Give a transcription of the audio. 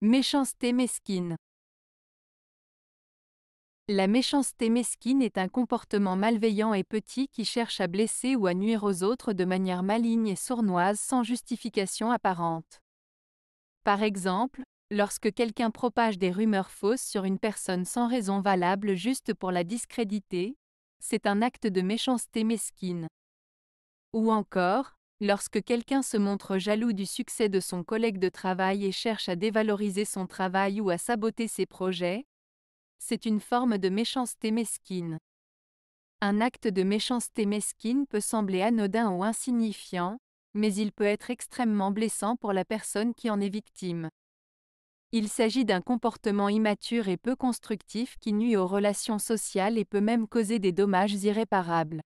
Méchanceté mesquine. La méchanceté mesquine est un comportement malveillant et petit qui cherche à blesser ou à nuire aux autres de manière maligne et sournoise sans justification apparente. Par exemple, lorsque quelqu'un propage des rumeurs fausses sur une personne sans raison valable juste pour la discréditer, c'est un acte de méchanceté mesquine. Ou encore, Lorsque quelqu'un se montre jaloux du succès de son collègue de travail et cherche à dévaloriser son travail ou à saboter ses projets, c'est une forme de méchanceté mesquine. Un acte de méchanceté mesquine peut sembler anodin ou insignifiant, mais il peut être extrêmement blessant pour la personne qui en est victime. Il s'agit d'un comportement immature et peu constructif qui nuit aux relations sociales et peut même causer des dommages irréparables.